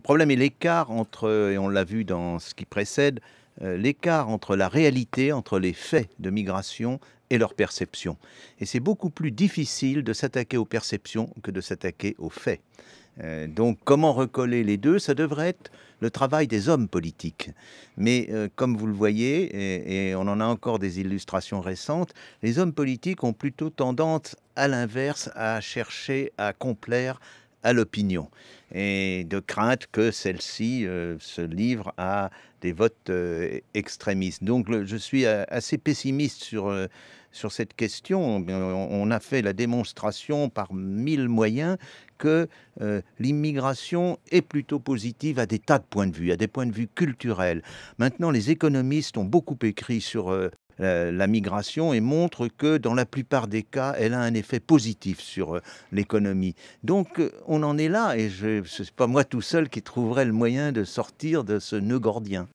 Le problème est l'écart entre, et on l'a vu dans ce qui précède, euh, l'écart entre la réalité, entre les faits de migration et leur perception. Et c'est beaucoup plus difficile de s'attaquer aux perceptions que de s'attaquer aux faits. Euh, donc comment recoller les deux Ça devrait être le travail des hommes politiques. Mais euh, comme vous le voyez, et, et, on en a encore des illustrations récentes, les hommes politiques ont plutôt tendance à l'inverse à chercher à complaire à l'opinion et de crainte que celle-ci euh, se livre à des votes euh, extrémistes. Donc je suis euh, assez pessimiste sur, sur cette question. On a fait la démonstration par mille moyens que l'immigration est plutôt positive à des tas de points de vue, à des points de vue culturels. Maintenant, les économistes ont beaucoup écrit sur euh, la, migration et montre que dans la plupart des cas, elle a un effet positif sur euh, l'économie. Donc euh, on en est là et ce n'est pas moi tout seul qui trouverai le moyen de sortir de ce nœud gordien.